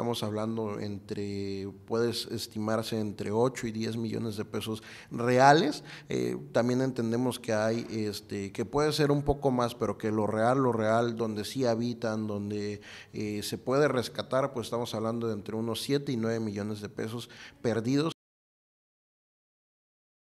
Estamos hablando entre, puedes estimarse entre 8 y 10 millones de pesos reales. Eh, también entendemos que hay, este, que puede ser un poco más, pero que lo real, lo real, donde sí habitan, donde eh, se puede rescatar, pues estamos hablando de entre unos 7 y 9 millones de pesos perdidos.